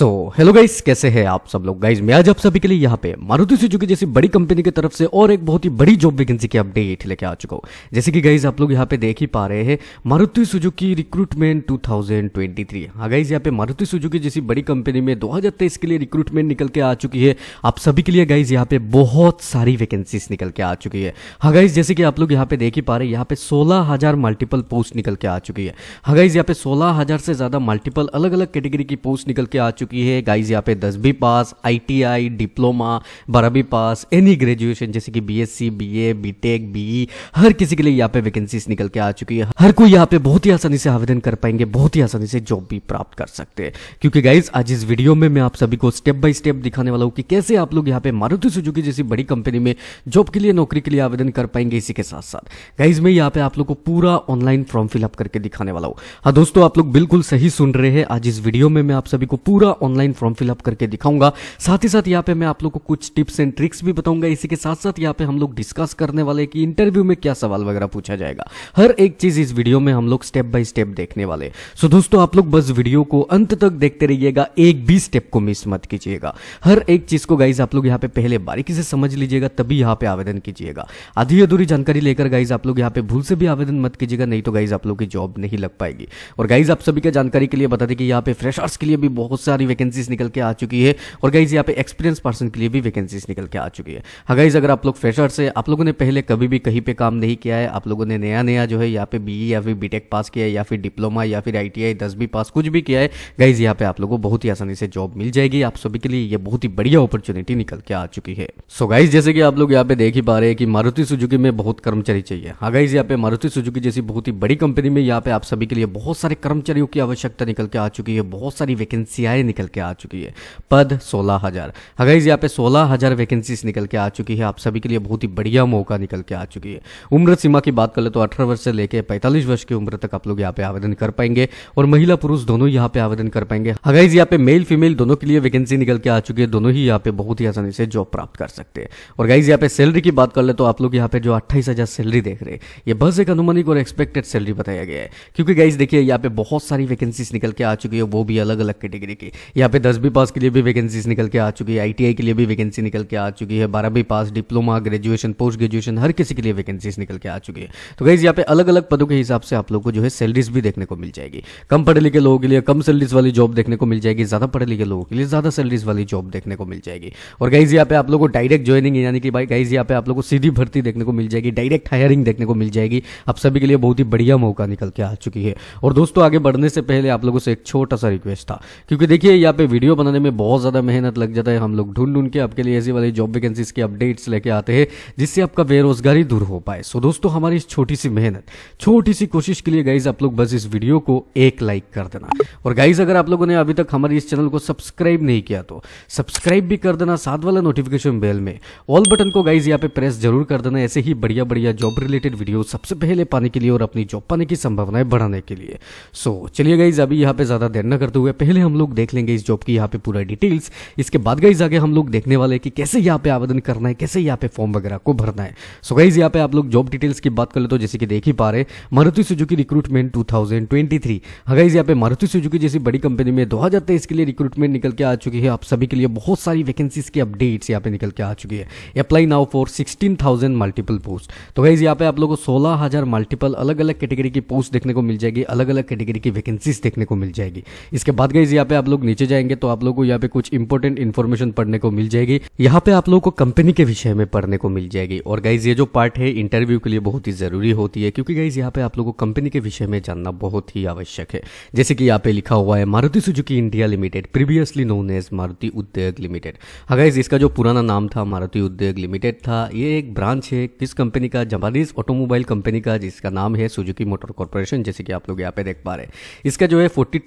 so hello guys कैसे हैं आप सब लोग गाइस मैं आज आप सभी के लिए यहाँ पे मारुति सुजुकी जैसी बड़ी कंपनी की तरफ से और एक बहुत ही बड़ी जॉब वैकेंसी की अपडेट लेके आ चुका हूँ जैसे कि गाइस आप लोग यहाँ पे देख ही पा रहे हैं मारुति सुजुकी रिक्रूटमेंट 2023 हाँ गाइज यहाँ पे मारुति सुजुकी जैसी बड़ी कंपनी में दो के लिए रिक्रूटमेंट निकल के आ चुकी है आप सभी के लिए गाइज यहाँ पे बहुत सारी वैकेंसीज निकल के आ चुकी है हाँ गाइज जैसे कि आप लोग यहाँ पे देख ही पा रहे हैं यहाँ पे सोलह मल्टीपल पोस्ट निकल के आ चुकी है हाँ गाइज यहाँ पे सोलह से ज्यादा मल्टीपल अलग अलग कैटेगरी की पोस्ट निकल के आ चुकी चुकी है गाइज यहाँ पे दसवीं पास आईटीआई डिप्लोमा बारहवीं पास एनी ग्रेजुएशन जैसे कि बीएससी बीए बीटेक बीई हर किसी के लिए यहाँ पे वैकेंसीज निकल के आ चुकी है हर कोई यहाँ पे बहुत ही आसानी से आवेदन कर पाएंगे बहुत ही आसानी से जॉब भी प्राप्त कर सकते हैं क्योंकि गाइज आज इस वीडियो में मैं आप सभी को स्टेप बाय स्टेप दिखाने वाला हूँ कि कैसे आप लोग यहाँ पे मारुति सुजुकी जैसी बड़ी कंपनी में जॉब के लिए नौकरी के लिए आवेदन कर पाएंगे इसी के साथ साथ गाइज में यहाँ पे आप लोग को पूरा ऑनलाइन फॉर्म फिलअप करके दिखाने वाला हूँ हाँ दोस्तों आप लोग बिल्कुल सही सुन रहे हैं आज इस वीडियो में मैं आप सभी को पूरा पूरा ऑनलाइन फॉर्म फिलअप करके दिखाऊंगा साथ ही साथ यहाँ पे मैं आप लोग को कुछ टिप्स एंड ट्रिक्स भी बताऊंगा इसी के साथ साथ यहाँ पे हम लोग डिस्कस करने वाले कि इंटरव्यू में क्या सवाल वगैरह पूछा जाएगा हर एक चीज इस वीडियो में हम लोग स्टेप बाय स्टेप देखने वाले सो दोस्तों आप लोग बस वीडियो को अंत तक देखते रहिएगा एक भी स्टेप को मिस मत कीजिएगा हर एक चीज को गाइज आप लोग यहाँ पे पहले बारीकी से समझ लीजिएगा तभी यहाँ पे आवेदन कीजिएगा आधी अधूरी जानकारी लेकर गाइज आप लोग यहाँ पे भूल से भी आवेदन मत कीजिएगा नहीं तो गाइज आप लोग की जॉब नहीं लग पाएगी और गाइज आप सभी का जानकारी के लिए बता दें कि यहाँ पे फ्रेशर्स के लिए भी बहुत सारे सारी वैकेंसीज निकल के आ चुकी है और गाइज यहाँ पे एक्सपीरियंस पर्सन के लिए भी वैकेंसीज निकल के आ चुकी है हाँ गाइज अगर आप लोग फ्रेशर्स है आप लोगों ने पहले कभी भी कहीं पे काम नहीं किया है आप लोगों ने नया नया जो है यहाँ पे बी e या फिर बीटेक पास किया है या फिर डिप्लोमा या फिर आई टी दसवीं पास कुछ भी किया है गाइज यहाँ पे आप लोगों को बहुत ही आसानी से जॉब मिल जाएगी आप सभी के लिए ये बहुत ही बढ़िया अपॉर्चुनिटी निकल के आ चुकी है सो गाइज जैसे कि आप लोग यहाँ पे देख ही पा रहे हैं कि मारुति सुजुकी में बहुत कर्मचारी चाहिए हाँ गाइज यहाँ पे मारुति सुजुकी जैसी बहुत ही बड़ी कंपनी में यहाँ पे आप सभी के लिए बहुत सारे कर्मचारियों की आवश्यकता निकल के आ चुकी है बहुत सारी वैकेंसियाएं निकल के आ चुकी है पद सोलह हज़ार अगैज़ यहाँ पे सोलह हज़ार वैकेंसीज निकल के आ चुकी है आप सभी के लिए बहुत ही बढ़िया मौका निकल के आ चुकी है उम्र सीमा की बात कर ले तो अठारह वर्ष से लेकर पैंतालीस वर्ष की उम्र तक आप लोग यहाँ पे आवेदन कर पाएंगे और महिला पुरुष दोनों यहाँ पे आवेदन कर पाएंगे अगैज यहाँ पे मेल फीमेल दोनों के लिए वैकेंसी निकल के आ चुकी है दोनों ही यहाँ पे बहुत ही आसानी से जॉब प्राप्त कर सकते हैं और गाइज यहाँ पे सैलरी की बात कर ले तो आप लोग यहाँ पे जो अट्ठाईस हजार सैलरी देख रहे हैं ये बस एक अनुमानिक और एक्सपेक्टेड सैलरी बताया गया है क्योंकि गाइज देखिए यहाँ पे बहुत सारी वैकेंसीज निकल के आ चुकी है वो भी अलग अलग कैटेगरी की यहाँ पे दसवीं पास के लिए भी वैकेंसीज निकल के आ चुकी है आईटीआई के लिए भी वैकेंसी निकल के आ चुकी है बारहवीं pass diploma graduation post graduation हर किसी के लिए वैकेंसीज निकल के आ चुकी है तो गाइज यहाँ पे अलग अलग पदों के हिसाब से आप लोग को जो है सैलरीज भी देखने को मिल जाएगी कम पढ़े लिखे लोगों के लिए कम सैलरीज वाली जॉब देखने को मिल जाएगी ज्यादा पढ़े लिखे लोगों के लिए ज्यादा सैलरीज वाली जॉब देखने को मिल जाएगी और गाइज यहाँ पे आप लोग को डायरेक्ट ज्वाइनिंग यानी कि भाई गाइज यहाँ पे आप लोग को सीधी भर्ती देखने को मिल जाएगी डायरेक्ट हायरिंग देखने को मिल जाएगी आप सभी के लिए बहुत ही बढ़िया मौका निकल के आ चुकी है और दोस्तों आगे बढ़ने से पहले आप लोगों से एक छोटा सा रिक्वेस्ट था क्योंकि देखिए देखिए यहाँ पे वीडियो बनाने में बहुत ज़्यादा मेहनत लग जाता है हम लोग ढूंढ ढूंढ के आपके लिए ऐसी वाली जॉब वैकेंसीज के अपडेट्स लेके आते हैं जिससे आपका बेरोजगारी दूर हो पाए सो दोस्तों हमारी इस छोटी सी मेहनत छोटी सी कोशिश के लिए गाइज आप लोग बस इस वीडियो को एक लाइक कर देना और गाइज अगर आप लोगों ने अभी तक हमारे इस चैनल को सब्सक्राइब नहीं किया तो सब्सक्राइब भी कर देना साथ वाला नोटिफिकेशन बेल में ऑल बटन को गाइज यहाँ पे प्रेस जरूर कर देना ऐसे ही बढ़िया बढ़िया जॉब रिलेटेड वीडियो सबसे पहले पाने के लिए और अपनी जॉब पाने की संभावनाएं बढ़ाने के लिए सो चलिए गाइज अभी यहाँ पे ज्यादा देर न करते हुए पहले हम लोग देख लें देंगे इस जॉब की यहाँ पे पूरा डिटेल्स इसके बाद गाइज आगे हम लोग देखने वाले कि कैसे यहाँ पे आवेदन करना है कैसे यहाँ पे फॉर्म वगैरह को भरना है सो गाइज यहाँ पे आप लोग जॉब डिटेल्स की बात कर ले तो जैसे कि देख ही पा रहे Maruti Suzuki recruitment two thousand twenty three guys यहाँ पे मारुति सुजुकी जैसी बड़ी कंपनी में दो हजार तेईस के लिए रिक्रूटमेंट निकल के आ चुकी है आप सभी के लिए बहुत सारी वैकेंसीज की अपडेट्स यहाँ पे निकल के आ चुकी है apply now for sixteen thousand multiple post तो गाइज यहाँ पे आप लोगों को सोलह हजार मल्टीपल अलग अलग कैटेगरी की पोस्ट देखने को मिल जाएगी अलग अलग कैटेगरी की वैकेंसीज देखने को मिल जाएगी इसके बाद गाइज यहाँ पे आप लोग नीचे जाएंगे तो आप लोग को यहाँ पे कुछ इंपोर्टेंट इन्फॉर्मेशन पढ़ने को मिल जाएगी यहाँ पे आप लोग को कंपनी के विषय में पढ़ने को मिल जाएगी और गाइज ये जो पार्ट है इंटरव्यू के लिए बहुत ही जरूरी होती है क्योंकि गाइज यहाँ पे आप लोग को कंपनी के विषय में जानना बहुत ही आवश्यक है जैसे कि यहाँ पे लिखा हुआ है Maruti Suzuki India limited previously known as Maruti Udyog limited हाँ गाइज इसका जो पुराना नाम था मारुति उद्योग लिमिटेड था ये एक ब्रांच है किस कंपनी का जमानीज ऑटोमोबाइल कंपनी का जिसका नाम है सुजुकी मोटर कॉर्पोरेशन जैसे कि आप लोग यहाँ पे देख पा रहे हैं इसका जो है फोर्टी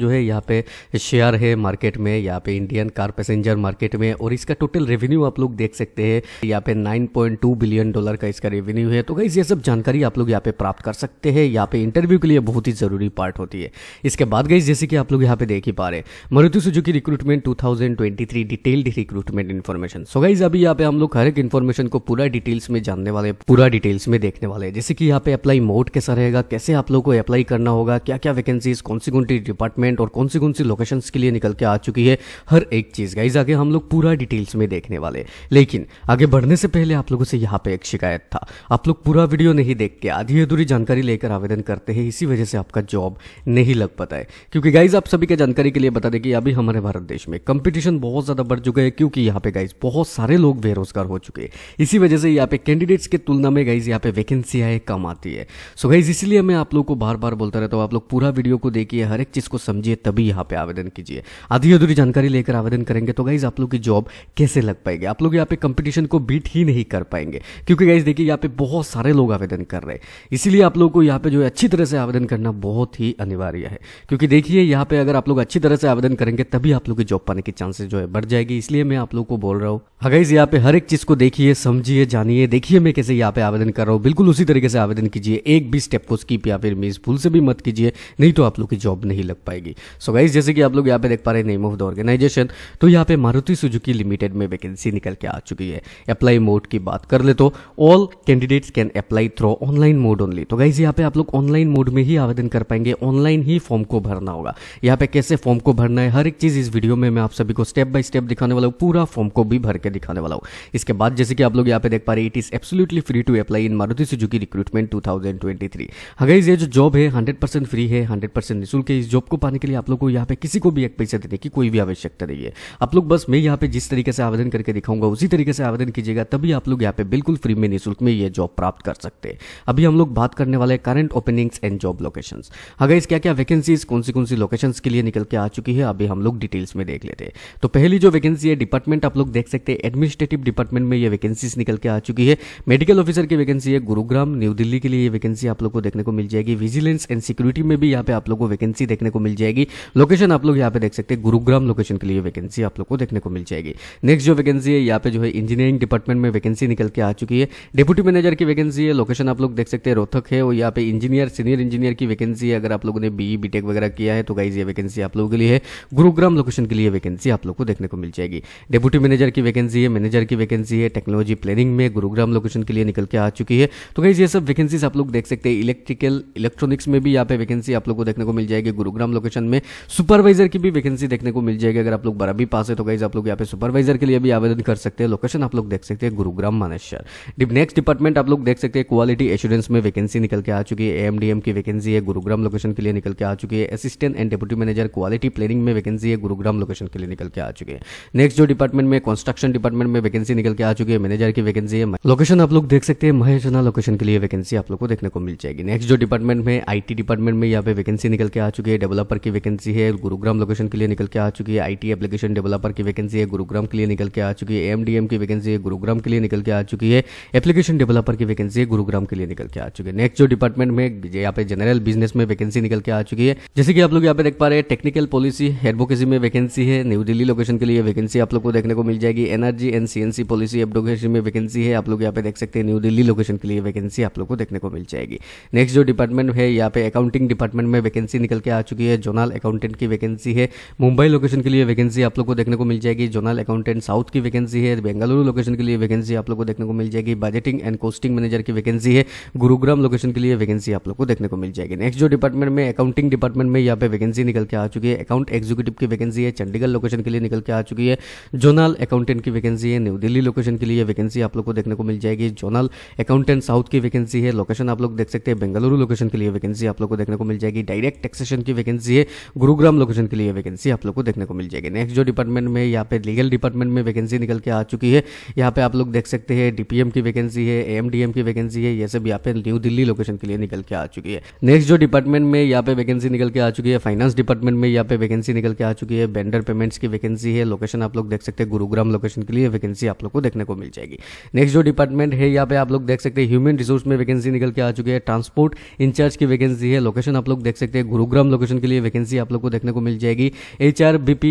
जो है यहाँ पे शेयर शेयर है मार्केट में यहाँ पे इंडियन कार पैसेंजर मार्केट में और इसका टोटल रेवेन्यू आप लोग देख सकते हैं यहाँ पे 9.2 बिलियन डॉलर का इसका रेवेन्यू है तो गाइज ये सब जानकारी आप लोग यहाँ पे प्राप्त कर सकते हैं यहाँ पे इंटरव्यू के लिए बहुत ही जरूरी पार्ट होती है इसके बाद गाइज जैसे कि आप लोग यहाँ पे देख ही पा रहे हैं Maruti Suzuki recruitment to detailed recruitment information so guys अभी यहाँ पे हम लोग हर एक इन्फॉर्मेशन को पूरा डिटेल्स में जानने वाले पूरा डिटेल्स में देखने वाले जैसे कि यहाँ पे अप्लाई मोड कैसा रहेगा कैसे आप लोग को अप्लाई करना होगा क्या क्या वैकेंसीज कौन सी कौन सी डिपार्टमेंट और कौन सी कौन सी लोकेशन के लिए निकल के आ चुकी है हर एक चीज़ गाइज आगे हम लोग पूरा डिटेल्स में देखने वाले लेकिन आगे बढ़ने से पहले आप लोगों से यहाँ पे एक शिकायत था आप लोग पूरा वीडियो नहीं देख के आधी अधूरी जानकारी लेकर आवेदन करते हैं इसी वजह से आपका जॉब नहीं लग पाता है क्योंकि गाइज आप सभी के जानकारी के लिए बता दें कि अभी हमारे भारत देश में कंपटीशन बहुत ज़्यादा बढ़ चुका है क्योंकि यहाँ पे गाइज बहुत सारे लोग बेरोजगार हो चुके हैं इसी वजह से यहाँ पे कैंडिडेट्स के तुलना में गाइज यहाँ पे वैकेंसी आए कम आती है सो गाइज इसीलिए मैं आप लोग को बार बार बोलता रहता हूँ आप लोग पूरा वीडियो को देखिए हर एक चीज़ को समझिए तभी यहाँ पे आवेदन कीजिए आधी अधूरी जानकारी लेकर आवेदन करेंगे तो गाइज आप लोग की जॉब कैसे लग पाएगी आप लोग यहाँ पे कंपटीशन को बीट ही नहीं कर पाएंगे क्योंकि गाइज देखिए यहाँ पे बहुत सारे लोग आवेदन कर रहे हैं इसीलिए आप लोग को यहाँ पे जो है अच्छी तरह से आवेदन करना बहुत ही अनिवार्य है क्योंकि देखिए यहाँ पे अगर आप लोग अच्छी तरह से आवेदन करेंगे तभी आप लोग की जॉब पाने की चांसेस जो है बढ़ जाएगी इसलिए मैं आप लोग को बोल रहा हूँ अगैज हाँ यहाँ पे हर एक चीज को देखिए समझिए जानिए देखिए मैं कैसे यहाँ पे आवेदन कर रहा हूँ बिल्कुल उसी तरीके से आवेदन कीजिए एक भी स्टेप को स्कीप या फिर मिस भूल से भी मत कीजिए नहीं तो आप लोग की जॉब नहीं लग पाएगी सो so गाइज जैसे कि आप लोग यहाँ पे देख पा रहे हैं नेम ऑफ द ऑर्गेनाइजेशन तो यहाँ पे मारुति सुजुकी लिमिटेड में वैकेंसी निकल के आ चुकी है अप्लाई मोड की बात कर ले तो all candidates can apply through online mode only तो गाइज यहाँ पे आप लोग ऑनलाइन मोड में ही आवेदन कर पाएंगे ऑनलाइन ही फॉर्म को भरना होगा यहाँ पे कैसे फॉर्म को भरना है हर एक चीज इस वीडियो में मैं आप सभी को स्टेप बाय स्टेप दिखाने वाला हूँ पूरा फॉर्म को भी भर के दिखाने वाला हूँ इसके बाद जैसे कि आप लोग यहाँ पे देख पा रहे it is absolutely free to apply in Maruti Suzuki recruitment two thousand twenty three जो जॉब है हंड्रेड फ्री है हंड्रेड परसेंट निःशुल्क है इस जॉब को पाने के लिए आप लोग को यहाँ पे किसी को भी एक पैसे देने की कोई भी आवश्यकता नहीं है आप लोग बस मैं यहाँ पे जिस तरीके से आवेदन करके दिखाऊंगा उसी तरीके से आवेदन कीजिएगा तभी आप लोग यहाँ पे बिल्कुल फ्री में निःशुल्क में ये जॉब प्राप्त कर सकते हैं अभी हम लोग बात करने वाले current openings and job location अगर इस क्या क्या वैकेंसीज कौन सी कौन सी लोकेशन के लिए निकल के आ चुकी है अभी हम लोग डिटेल्स में देख लेते हैं तो पहली जो वैकेंसी है डिपार्टमेंट आप लोग देख सकते हैं एडमिनिस्ट्रेटिव डिपार्टमेंट में ये वैकेंसीज निकल के आ चुकी है मेडिकल ऑफिसर की वैकेंसी है गुरुग्राम न्यू दिल्ली के लिए वैकेंसी आप लोग को देखने को मिल जाएगी विजिलेंस एंड सिक्योरिटी में भी यहाँ पे आप लोग को वैकेंसी देखने को मिल जाएगी लोकेशन आप लोग यहाँ पे देख सकते हैं गुरुग्राम लोकेशन के लिए वैकेंसी आप लोग को देखने को मिल जाएगी नेक्स्ट जो वैकेंसी है यहाँ पे जो है इंजीनियरिंग डिपार्टमेंट में वैकेंसी निकल के आ चुकी है डिप्यूटी मैनेजर की वैकेंसी है लोकेशन आप लोग देख सकते हैं रोहतक है और यहाँ पे इंजीनियर सीनियर इंजीनियर की वैकेंसी है अगर आप लोगों ने बी बीटेक e, वगैरह किया है तो गाइज ये वैकेंसी आप लोगों के लिए गुरुग्राम लोकेशन के लिए वैकेंसी आप लोग को देखने को मिल जाएगी डिप्यूटी मैनेजर की वैकेंसी है मैनेजर की वैकेंसी है टेक्नोलॉजी प्लानिंग में गुरुग्राम लोकेशन के लिए निकल के आ चुकी है तो गाइज ये सब वैकेंसी आप लोग देख सकते हैं इलेक्ट्रिकल इलेक्ट्रॉनिक्स में भी यहाँ पे वैकेंसी आप लोग को देखने को मिल जाएगी गुरुग्राम लोकेशन में सुपरवाइजर की भी वैकेंसी देखने को मिल जाएगी अगर आप लोग बराबी पास है तो गाइज आप लोग यहाँ पे सुपरवाइजर के लिए भी आवेदन कर सकते हैं लोकेशन आप लोग देख सकते हैं गुरुग्राम मानेश्वर नेक्स्ट डिपार्टमेंट आप लोग देख सकते हैं क्वालिटी एश्योरेंस में वैकेंसी निकल के आ चुकी है एमडीएम की वैकेंसी है गुरुग्राम लोकेशन के लिए निकल के आ चुकी है assistant and deputy manager quality planning में वैकेंसी है गुरुग्राम लोकेशन के लिए निकल के आ चुकी है नेक्स्ट जो डिपार्टमेंट में कंस्ट्रक्शन डिपार्टमेंट में वैकेंसी निकल के आ चुकी है मैनेजर की वैकेंसी है लोकेशन आप लोग देख सकते हैं महेशना लोकेशन के लिए वैकेंसी आप लोग को देखने को मिल जाएगी नेक्स्ट जो डिपार्टमेंट में आईटी डिपार्टमेंट में यहाँ पे वैकेंसी निकल के आ चुकी है डेवलपर की वैकेंसी है गुरुग्राम लोकेशन के लिए निकल के आ चुकी है आईटी एप्लीकेशन डेवलपर की वैकेंसी है गुरुग्राम के लिए निकल के आ चुकी है एमडीएम की वैकेंसी है गुरुग्राम के लिए निकल के आ चुकी है एप्लीकेशन डेवलपर की वैकेंसी है गुरुग्राम के लिए निकल के आ चुकी है नेक्स्ट जो डिपार्टमेंट में यहाँ पे जनरल बिजनेस में वैकेंसी निकल के आ चुकी है जैसे कि आप लोग यहाँ पे देख पा रहे हैं टेक्निकल पॉलिसी एडवोकेसी में वैकेंसी है न्यू दिल्ली लोकेशन के लिए वैकेंसी आप लोग को देखने को मिल जाएगी energy and CNC policy advocacy में वैकेंसी है आप लोग यहाँ पे देख सकते हैं न्यू दिल्ली लोकेशन के लिए वैकेंसी आप लोग को देखने को मिल जाएगी नेक्स्ट जो डिपार्टमेंट है यहाँ पे अकाउंटिंग डिपार्टमेंट में वैकेंसी निकल के आ चुकी है जोनल अकाउंटेंट की वैकेंसी वैकेंसी है मुंबई लोकेशन के लिए वैकेंसी आप लोग को देखने को मिल जाएगी जोनल अकाउंटेंट साउथ की वैकेंसी है बेंगलुरु लोकेशन के लिए वैकेंसी आप लोग को देखने को मिल जाएगी बजटिंग एंड कोस्टिंग मैनेजर की वैकेंसी है गुरुग्राम लोकेशन के लिए वैकेंसी आप लोग को देखने को मिल जाएगी नेक्स्ट जो डिपार्टमेंट में अकाउंटिंग डिपार्टमेंट में यहाँ पे वैकेंसी निकल के आ चुकी है अकाउंट एग्जीक्यूटिव की वैकेंसी है चंडीगढ़ लोकेशन के लिए निकल के आ चुकी है जोनल अकाउंटेंट की वैकेंसी है न्यू दिल्ली लोकेशन के लिए वैकेंसी आप लोग को देखने को मिल जाएगी जोनल अकाउंटेंट साउथ की वैकेंसी है लोकेशन आप लोग देख सकते हैं बेंगलुरु लोकेशन के लिए वैकेंसी आप लोग को देखने को मिल जाएगी डायरेक्ट टैक्सेशन की वैकेंसी है गुरुग्राम लोकेशन के लिए वैकेंसी आप लोग को देखने को मिल जाएगी नेक्स्ट जो डिपार्टमेंट में यहाँ पे लीगल डिपार्टमेंट में वैकेंसी निकल के आ चुकी है यहाँ पे आप लोग देख सकते हैं डीपीएम की वैकेंसी है एमडीएम की वैकेंसी है ये सब यहाँ पे न्यू दिल्ली लोकेशन के लिए निकल के आ चुकी है नेक्स्ट जो डिपार्टमेंट में यहाँ पे वैकेंसी निकल के आ चुकी है फाइनेंस डिपार्टमेंट में यहाँ पे वैकेंसी निकल के आ चुकी है बेंडर पेमेंट्स की वैकेंसी है लोकेशन आप लोग देख सकते हैं गुरुग्राम लोकेशन के लिए वैकेंसी आप लोग को देखने को मिल जाएगी नेक्स्ट जो डिपार्टमेंट है यहाँ पे आप लोग देख सकते हैं ह्यूमन रिसोर्स में वैकेंसी निकल के आ चुकी है ट्रांसपोर्ट इंचार्ज की वैकेंसी है लोकेशन आप लोग देख सकते हैं गुरुग्राम लोकेशन के लिए वैकेंसी आप लोग को देखने को मिल जाएगी एच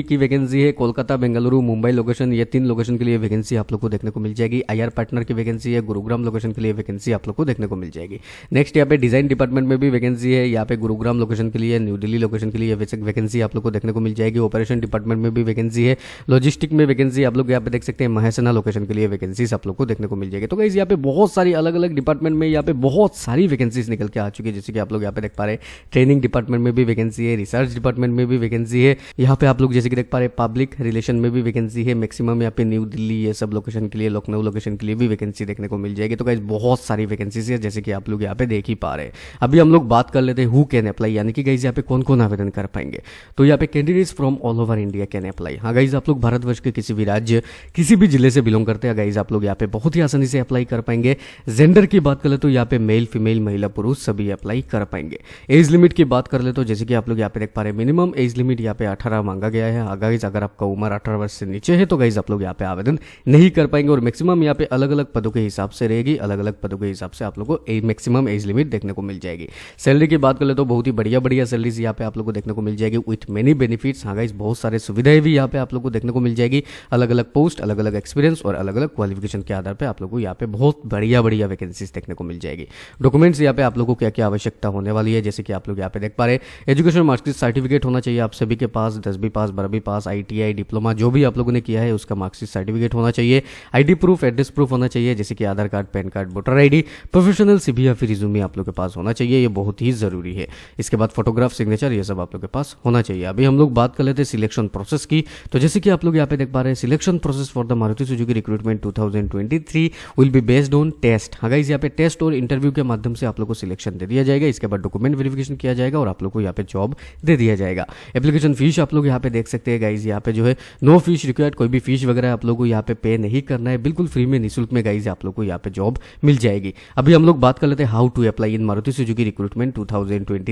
की वैकेंसी है कोलकाता बेंगलुरु मुंबई लोकेशन ये तीन लोकेशन के लिए वैकेंसी आप लोग को देखने को मिल जाएगी आई पार्टनर की वैकेंसी है गुरुग्राम लोकेशन के लिए वैकेंसी आप लोग को देखने को मिल जाएगी नेक्स्ट यहाँ पे डिजाइन डिपार्टमेंट में भी वैकेंसी है यहाँ पे गुरुग्राम लोकेशन के लिए न्यू दिल्ली लोकेशन के लिए वैकेंसी आप लोग को देखने को मिल जाएगी ऑपरेशन डिपार्टमेंट में भी वैकेंसी है लॉजिस्टिक में वैकेंसी आप लोग यहाँ पे देख सकते हैं महसना लोकेशन के लिए वैकेंसी आप लोग को देखने को मिल जाएगी तो गाइज यहाँ पे बहुत सारी अलग अलग डिपार्टमेंट में यहाँ पे बहुत सारी वैकेंसीज निकल के आ चुकी है जैसे कि आप लोग यहाँ पे देख पा रहे हैं ट्रेनिंग डिपार्टमेंट में भी वैकेंसी है रिसर्च डिपार्टमेंट में भी वैकेंसी वैकेंसी है यहाँ पे आप लोग जैसे कि देख पा रहे पब्लिक रिलेशन में भी वैकेंसी है मैक्सिमम यहाँ पे न्यू दिल्ली ये सब लोकेशन के लिए लखनऊ लोकेशन के लिए भी वैकेंसी देखने को मिल जाएगी तो गाइज बहुत सारी वैकेंसीज है जैसे कि आप लोग यहाँ पे देख ही पा रहे अभी हम लोग बात कर लेते हैं हु कैन अप्लाई यानी कि गाइज यहाँ पे कौन कौन आवेदन कर पाएंगे तो यहाँ पे candidates from all over India can apply हाँ गाइज आप लोग भारतवर्ष के किसी भी राज्य किसी भी जिले से बिलोंग करते हैं गाइज आप लोग यहाँ पे बहुत ही आसानी से अप्लाई कर पाएंगे जेंडर की बात कर ले तो यहाँ पे मेल फीमेल महिला पुरुष सभी अप्लाई कर पाएंगे एज लिमिट की बात कर ले तो जैसे कि आप लोग यहाँ पे देख पा रहे मिनिमम एज लिमिट लिमिट यहाँ पे अठारह मांगा गया है गाइज हाँ, अगर आपका उम्र अठारह वर्ष से नीचे है तो गाइज आप लोग यहाँ पे आवेदन नहीं कर पाएंगे और मैक्सिमम यहाँ पे अलग अलग पदों के हिसाब से रहेगी अलग अलग पदों के हिसाब से आप लोग को मैक्सिमम एज लिमिट देखने को मिल जाएगी सैलरी की बात कर ले तो बहुत ही बढ़िया बढ़िया सैलरीज यहाँ पे आप लोग को देखने को मिल जाएगी विथ मेनी बेनिफिट्स हाँ गाइज बहुत सारे सुविधाएं भी यहाँ पे आप लोग को देखने को मिल जाएगी अलग अलग पोस्ट अलग अलग एक्सपीरियंस और अलग अलग क्वालिफिकेशन के आधार पर आप लोग को यहाँ पे बहुत बढ़िया बढ़िया वैकेंसीज देखने को मिल जाएगी डॉक्यूमेंट्स यहाँ पे आप लोग को क्या क्या आवश्यकता होने वाली है जैसे कि आप लोग यहाँ पे देख पा रहे एजुकेशन मार्क्सिट सर्टिफिकेट होना चाहिए आप सभी के पास दसवीं पास बारहवीं पास आई डिप्लोमा जो भी आप लोगों ने किया है उसका मार्क्सिट सर्टिफिकेट होना चाहिए आईडी प्रूफ एड्रेस प्रूफ होना चाहिए जैसे कि Aadhaar card PAN card voter ID professional CV या फिर रिज्यूमे आप लोग के पास होना चाहिए ये बहुत ही ज़रूरी है इसके बाद फोटोग्राफ सिग्नेचर ये सब आप लोग के पास होना चाहिए अभी हम लोग बात कर लेते हैं सिलेक्शन प्रोसेस की तो जैसे कि आप लोग यहाँ पे देख पा रहे हैं selection process for the Maruti Suzuki recruitment 2023 will be based on test हाँ गाइज यहाँ पे टेस्ट और इंटरव्यू के माध्यम से आप लोग को सिलेक्शन दे दिया जाएगा इसके बाद डॉक्यूमेंट वेरिफिकेशन किया जाएगा और आप लोग को यहाँ पे जॉब दे दिया जाएगा एप्लीकेशन फीस आप लोग यहाँ पे देख सकते हैं गाइज यहाँ पे जो है नो फीस रिक्वायर्ड कोई भी फीस वगैरह आप लोगों को यहाँ पे पे नहीं करना है बिल्कुल फ्री में निःशुल्क में गाइज आप लोग को यहाँ पे जॉब मिल जाएगी अभी हम लोग बात कर लेते हैं how to apply in Maruti Suzuki recruitment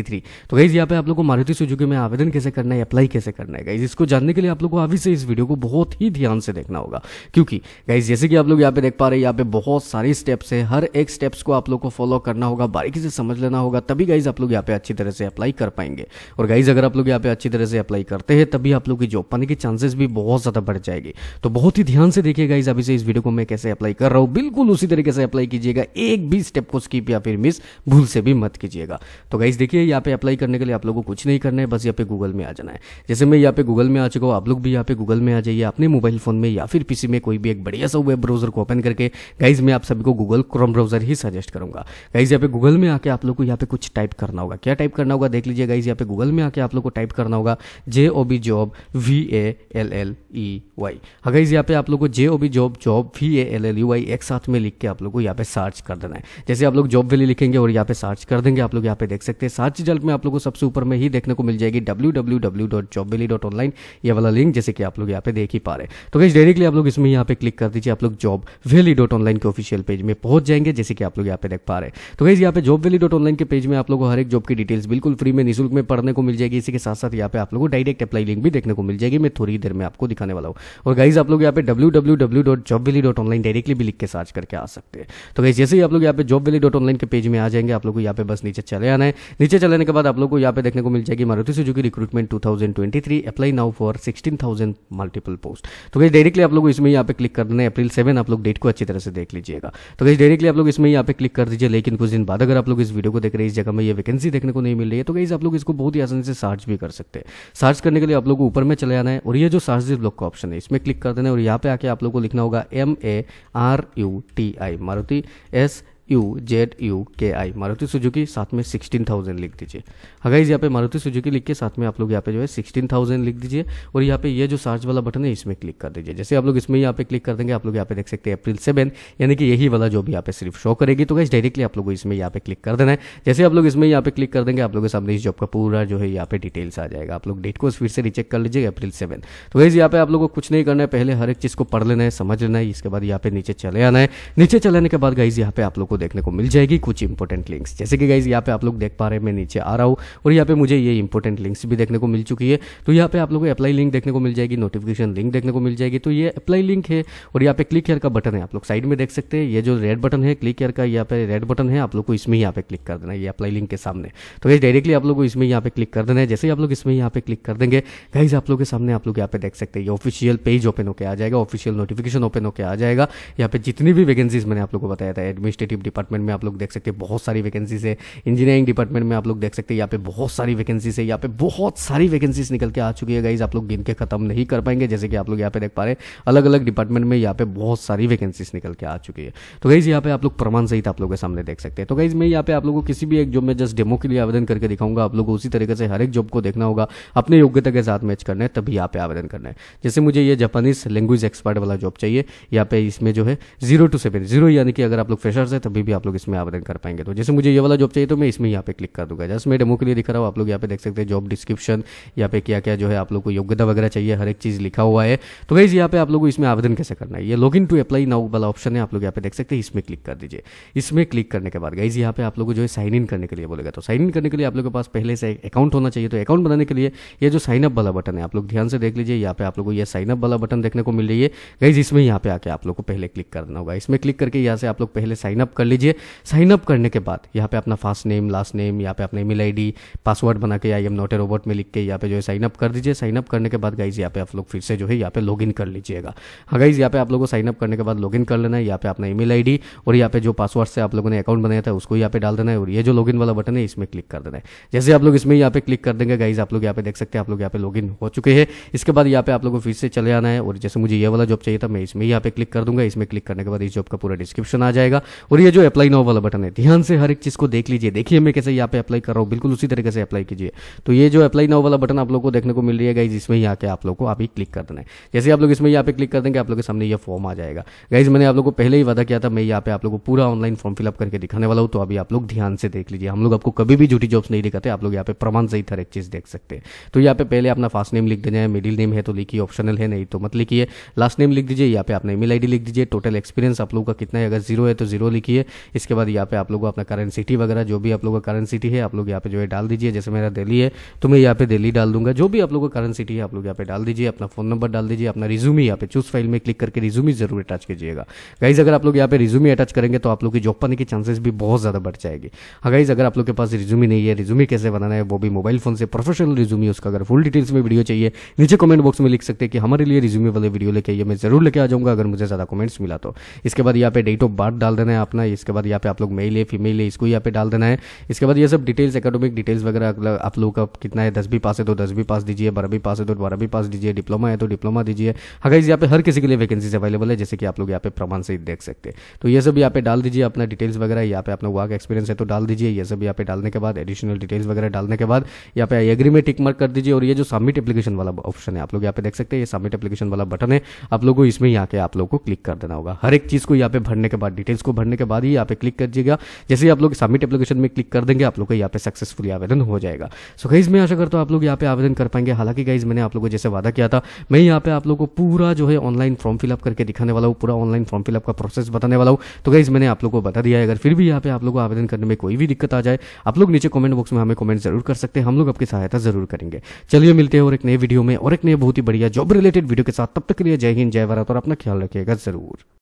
three तो गाइज यहाँ पे आप लोग को मारुति सुजुकी में आवेदन कैसे करना है अप्लाई कैसे करना है गाइज इसको जानने के लिए आप लोग को अभी से इस वीडियो को बहुत ही ध्यान से देखना होगा क्योंकि गाइज जैसे कि आप लोग यहाँ पे देख पा रहे हैं यहाँ पे बहुत सारे स्टेप्स है हर एक स्टेप्स को आप लोग को फॉलो करना होगा बारीकी से समझ लेना होगा तभी गाइज आप लोग यहाँ पे अच्छी तरह से अप्लाई कर पाएंगे और गाइज अगर आप लोग यहाँ पे अच्छी तरह से अप्लाई करते हैं तभी आप लोग की जॉब पाने के चांसेस भी बहुत ज़्यादा बढ़ जाएगी तो बहुत ही ध्यान से देखिएगा इस अभी से इस वीडियो को मैं कैसे अप्लाई कर रहा हूँ बिल्कुल उसी तरीके से अप्लाई कीजिएगा एक भी स्टेप को स्कीप या फिर मिस भूल से भी मत कीजिएगा तो गाइज देखिए यहाँ पे अप्लाई करने के लिए आप लोगों को कुछ नहीं करना है बस यहाँ पे गूगल में आ जाना है जैसे मैं यहाँ पे गूगल में आ चुका हूँ आप लोग भी यहाँ पे गूगल में आ जाइए अपने मोबाइल फोन में या फिर पीसी में कोई भी एक बढ़िया सा वेब ब्राउजर को ओपन करके गाइज मैं आप सभी को गूगल क्रोम ब्राउजर ही सजेस्ट करूंगा गाइज यहाँ पे गूगल में आके आप लोग को यहाँ पे कुछ टाइप करना होगा क्या टाइप करना होगा देख लीजिए गाइज यहाँ पे गूगल में आके आप लोग को टाइप करना होगा J O B job V A L L E Y अगर इस यहाँ पे आप लोग को J O B job job V A L L E Y एक साथ में लिख के आप लोग को यहाँ पे सर्च कर देना है जैसे आप लोग जॉब वैली लिखेंगे और यहाँ पे सर्च कर देंगे आप लोग यहाँ पे देख सकते हैं सर्च रिजल्ट में आप लोग को सबसे ऊपर में ही देखने को मिल जाएगी W W W dot Job Valley dot online ये वाला लिंक जैसे कि आप लोग यहाँ पे देख ही पा रहे हैं तो कहीं डायरेक्टली आप लोग इसमें यहाँ पे क्लिक कर दीजिए आप लोग जॉब वैली डॉट ऑनलाइन के ऑफिशियल पेज में पहुंच जाएंगे जैसे कि आप लोग यहाँ पे देख पा रहे हैं तो कहीं यहाँ पे जॉब वैली डॉट ऑनलाइन के पेज में आप लोग को हर एक जॉब की डिटेल्स बिल्कुल फ्री में निःशुल्क में पढ़ने को मिल जाएगी इसी के साथ साथ यहाँ पे आप लोगों को डायरेक्ट अप्लाई लिंक भी देखने को मिल जाएगी मैं थोड़ी देर में आपको दिखाने वाला हूँ और गाइज आप लोग यहाँ पे W W W dot Job Valley dot online directly भी लिख के सर्च करके आ सकते हैं तो गाइज जैसे ही आप लोग यहाँ पे जॉब वैली डॉट ऑनलाइन के पेज में आ जाएंगे आप लोग को यहाँ पे बस नीचे चले आना है नीचे चलाने के बाद आप लोग को यहाँ पे देखने को मिल जाएगी Maruti Suzuki recruitment two thousand twenty three apply now for sixteen thousand multiple post तो गाइज डायरेक्टली आप लोग इसमें यहाँ पे क्लिक कर देना है अप्रैल सेवन आप लोग डेट को अच्छी तरह से देख लीजिएगा तो गाइज डायरेक्टली आप लोग इसमें यहाँ पे क्लिक कर दीजिए लेकिन कुछ दिन बाद अगर आप लोग इस वीडियो को देख रहे हैं इस जगह में ये वैकेंसी देखने को नहीं मिल रही है तो गाइज आप लोग इसको बहुत ही आसानी से सर्च भी कर सकते हैं सर्च करने के लिए आप लोग को ऊपर में चले आना है और ये जो सर्च ब्लॉक का ऑप्शन है इसमें क्लिक कर देना है और यहाँ पे आके आप लोग को लिखना होगा M A R U T I Maruti S U Z U K I Maruti Suzuki साथ में सिक्सटीन थाउजेंड लिख दीजिए अगाइज यहाँ पे मारुति सुजुकी लिख के साथ में आप लोग यहाँ पे जो है सिक्सटीन थाउजेंड लिख दीजिए और यहाँ पे ये जो सर्च वाला बटन है इसमें क्लिक कर दीजिए जैसे आप लोग इसमें यहाँ पे क्लिक कर देंगे आप लोग यहाँ पे देख सकते हैं अप्रिल सेवन यानी कि यही वाला जो भी यहाँ पे सिर्फ शो करेगी तो गाइज डायरेक्टली आप लोग इसमें यहाँ पे क्लिक कर देना है जैसे आप लोग इसमें यहाँ पे क्लिक कर देंगे आप लोग के सामने इस जॉब का पूरा जो है यहाँ पे डिटेल्स आ जाएगा आप लोग डेट को फिर से रिचेक कर लीजिए अप्रिल सेवन तो गाइज यहाँ पे आप लोग को कुछ नहीं करना है पहले हर एक चीज को पढ़ लेना है समझ लेना है इसके बाद यहाँ पे नीचे चले आना है नीचे चलाने के बाद गाइज यहाँ पे आप लोग को देखने को मिल जाएगी कुछ इंपॉर्टेंट लिंक्स जैसे कि गाइज यहाँ पे आप लोग देख पा रहे हैं मैं नीचे आ रहा हूँ और यहाँ पे मुझे ये इंपॉर्टेंट लिंक्स भी देखने को मिल चुकी है तो यहाँ पे आप लोगों को अप्लाई लिंक देखने को मिल जाएगी नोटिफिकेशन लिंक देखने को मिल जाएगी तो ये अप्लाई लिंक है और यहाँ पे क्लिक केयर का बटन है आप लोग साइड में देख सकते हैं ये जो रेड बटन है क्लिक केयर का यहाँ पे रेड बटन है आप लोग को इसमें यहाँ पे क्लिक कर देना ये अप्लाई लिंक के सामने तो गाइज डायरेक्टली आप लोग को इसमें यहाँ पे क्लिक कर देना है जैसे ही आप लोग इसमें यहाँ पे क्लिक कर देंगे गाइज आप लोग के सामने आप लोग यहाँ पे देख सकते हैं ये ऑफिशियल पेज ओपन होकर आ जाएगा ऑफिशियल नोटिफिकेशन ओपन होकर आ जाएगा यहाँ पे जितनी भी वैकेंसीज मैंने आप लोग को बताया था एडमिनिस्ट्रेटिव डिपार्टमेंट में आप लोग देख सकते हैं बहुत सारी वैकेंसीज है इंजीनियरिंग डिपार्टमेंट में आप लोग देख सकते हैं यहाँ पे बहुत सारी वैकेंसीज है यहाँ पे बहुत सारी वैकेंसीज निकल के आ चुकी है गाइज आप लोग गिन के खत्म नहीं कर पाएंगे जैसे कि आप लोग यहाँ पे देख पा रहे हैं अलग अलग डिपार्टमेंट में यहाँ पे बहुत सारी वैकेंसीज निकल के आ चुकी है तो गाइज यहाँ पे आप लोग प्रमाण सहित आप लोगों के सामने देख सकते हैं तो गाइज मैं यहाँ पे आप लोगों को किसी भी एक जॉब में जस्ट डेमो के लिए आवेदन करके दिखाऊंगा आप लोग उसी तरीके से हर एक जॉब को देखना होगा अपने योग्यता के साथ मैच करना है तभी यहाँ पे आवेदन करना है जैसे मुझे ये जापानीज लैंग्वेज एक्सपर्ट वाला जॉब चाहिए यहाँ पे इसमें जो है जीरो टू सेवन जीरो यानी कि अगर आप लोग फ्रेशर्स है तभी अभी भी आप लोग इसमें आवेदन कर पाएंगे तो जैसे मुझे ये वाला जॉब चाहिए तो मैं इसमें यहाँ पे क्लिक कर दूंगा जैसे मैं डेमो के लिए दिख रहा हूँ आप लोग यहाँ पे देख सकते हैं जॉब डिस्क्रिप्शन यहाँ पे क्या क्या जो है आप लोग को योग्यता वगैरह चाहिए हर एक चीज़ लिखा हुआ है तो वैसे यहाँ पे आप लोग इसमें आवेदन कैसे करना है ये log in to apply now वाला ऑप्शन है आप लोग यहाँ पे देख सकते हैं इसमें क्लिक कर दीजिए इसमें क्लिक करने के बाद गाइज यहाँ पे आप लोग जो है साइन इन करने के लिए बोलेगा तो साइन इन करने के लिए आप लोग के पास पहले से अकाउंट होना चाहिए तो अकाउंट बनाने के लिए ये जो साइनअप वाला बटन है आप लोग ध्यान से देख लीजिए यहाँ पे आप लोग ये साइनअप वाला बटन देखने को मिल रही है गाइज इसमें यहाँ पे आके आप लोग को पहले क्लिक करना होगा इसमें क्लिक करके यहाँ से आप लोग पहले साइनअप कर लीजिए साइन अप करने के बाद यहाँ पे अपना फास्ट नेम लास्ट नेम यहाँ पे अपना ईमेल आईडी पासवर्ड बना के I am not a robot में लिख के यहाँ पे जो है साइन अप कर दीजिए साइन अप करने के बाद गाइज यहाँ पे आप लोग फिर से जो है यहाँ पे लॉग इन कर लीजिएगा हाँ गाइज यहाँ पे आप लोगों को साइन अप करने के बाद लॉग इन कर लेना है यहाँ पे अपना ईमेल आईडी और यहाँ पे जो पासवर्ड से आप लोगों ने अकाउंट बनाया था उसको यहाँ पे डाल देना है और ये जो लॉग वाला बटन है इसमें क्लिक कर देना है जैसे आप लोग इसमें यहाँ पे क्लिक कर देंगे गाइज आप लोग यहाँ पे देख सकते हैं आप लोग यहाँ पे लॉग हो चुके हैं इसके बाद यहाँ पे आप लोगों को फिर से चले आना है और जैसे मुझे ये वाला जॉब चाहिए था मैं इसमें यहाँ पे क्लिक कर दूंगा इसमें क्लिक करने के बाद इस जॉब का पूरा डिस्क्रिप्शन आ जाएगा और ये जो अप्लाई नाउ वाला बटन है ध्यान से हर एक चीज को देख लीजिए देखिए मैं कैसे यहाँ पे अप्लाई कर रहा हूँ बिल्कुल उसी तरीके से अप्लाई कीजिए तो ये जो अप्लाई नाउ वाला बटन आप लोग को देखने को मिल रही है जिसमें यहाँ आप लोग को आप ही क्लिक कर देना है जैसे आप लोग इसमें यहाँ पे क्लिक कर देंगे आप लोग के सामने ये फॉर्म आ जाएगा गाइज मैंने आप लोग को पहले ही वादा किया था मैं यहाँ पे आप लोग को पूरा ऑनलाइन फॉर्म फिलअप करके दिखाने वाला हूँ तो अभी आप लोग ध्यान से देख लीजिए हम लोग आपको कभी भी झूठी जॉब्स नहीं दिखाते आप लोग यहाँ पे प्रमाण सहित हर एक चीज देख सकते हैं तो यहाँ पे पहले अपना फास्ट नेम लिख देना है मिडिल नेम है तो लिखिए ऑप्शनल है नहीं तो मत लिखिए लास्ट नेम लिख दीजिए यहाँ पे अपना ईमेल आईडी लिख दीजिए टोटल एक्सपीरियंस आप लोग का कितना है अगर जीरो है तो जीरो लिखिए दीजिए इसके बाद यहाँ पे आप लोगों अपना करंट सिटी वगैरह जो भी आप लोगों का करंट सिटी है आप लोग यहाँ पे जो है डाल दीजिए जैसे मेरा दिल्ली है तो मैं यहाँ पे दिल्ली डाल दूंगा जो भी आप लोगों का करंट सिटी है आप लोग यहाँ पे डाल दीजिए अपना फोन नंबर डाल दीजिए अपना रिज्यूम यहाँ पे चूज फाइल में क्लिक करके रिज्यूम जरूर अटैच कीजिएगा गाइज अगर आप लोग यहाँ पे रिज्यूम अटैच करेंगे तो आप लोग की जॉब पाने की चांसेस भी बहुत ज्यादा बढ़ जाएगी हाँ गाइज अगर आप लोग के पास रिज्यूम नहीं है रिज्यूम कैसे बनाना है वो भी मोबाइल फोन से प्रोफेशनल रिज्यूमी उसका अगर फुल डिटेल्स में वीडियो चाहिए नीचे कमेंट बॉक्स में लिख सकते हैं कि हमारे लिए रिज्यूम वाले वीडियो लेके आइए मैं जरूर लेके आ जाऊंगा अगर मुझे ज्यादा कमेंट्स मिला तो इसके बाद यहाँ पे डेट ऑफ बर्थ डाल देना है अपना है इसके बाद यहाँ पे आप लोग मेल है फीमेल है इसको यहाँ पे डाल देना है इसके बाद ये सब डिटेल्स एकेडमिक डिटेल्स वगैरह आप लोग का कितना है भी पास है तो दसवीं पास दीजिए बारहवीं पास है तो बारहवीं पास दीजिए डिप्लोमा है तो डिप्लोमा दीजिए हाँ यहाँ पे हर किसी के लिए वैकेंसीज अवेलेबल है जैसे कि आप लोग यहाँ पे प्रमाण से देख सकते हैं तो ये सब यहाँ पे डाल दीजिए अपना डिटेल्स वगैरह यहाँ पे अपना वर्क एक्सपीरियंस है तो डाल दीजिए ये सब यहाँ पे डालने के बाद एडिशनल डिटेल्स वगैरह डालने के बाद यहाँ पे एग्री में टिक मार्क कर दीजिए और ये जो सबमिट एप्लीकेशन वाला ऑप्शन है आप लोग यहाँ पे देख सकते हैं ये सबमिट एप्लीकेशन वाला बटन है आप लोगों को इसमें यहाँ के आप लोग को क्लिक कर देना होगा हर एक चीज़ को यहाँ पे भरने के बाद डिटेल्स को भरने के बाद बाद ही यहाँ पे क्लिक कर करिएगा जैसे ही आप लोग सबमिट एप्लीकेशन में क्लिक कर देंगे आप लोग का यहाँ पे सक्सेसफुली आवेदन हो जाएगा सो so, गाइज मैं आशा करता हूँ आप लोग यहाँ पे आवेदन कर पाएंगे हालांकि गाइज मैंने आप लोगों को जैसे वादा किया था मैं यहाँ पे आप लोग को पूरा जो है ऑनलाइन फॉर्म फिलअप करके दिखाने वाला हूँ पूरा ऑनलाइन फॉर्म फिलअप का प्रोसेस बताने वाला हूँ तो गाइज मैंने आप लोग को बता दिया अगर फिर भी यहाँ पे आप लोग को आवेदन करने में कोई भी दिक्कत आ जाए आप लोग नीचे कॉमेंट बॉक्स में हमें कॉमेंट जरूर कर सकते हैं हम लोग आपकी सहायता जरूर करेंगे चलिए मिलते हैं और एक नए वीडियो में और एक नए बहुत ही बढ़िया जॉब रिलेटेड वीडियो के साथ तब तक के लिए जय हिंद जय भारत और अपना ख्याल रखिएगा जरूर